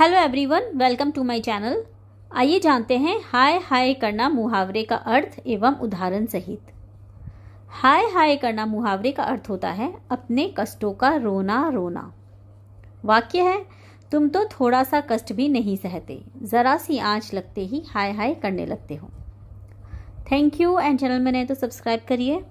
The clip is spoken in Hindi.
hello everyone welcome to my channel आइए जानते हैं हाय हाय करना मुहावरे का अर्थ एवं उदाहरण सहित हाय हाय करना मुहावरे का अर्थ होता है अपने कष्टों का रोना रोना वाक्य है तुम तो थोड़ा सा कष्ट भी नहीं सहते ज़रा सी आँच लगते ही हाय हाय करने लगते हो थैंक यू एंड चैनल में नए तो सब्सक्राइब करिए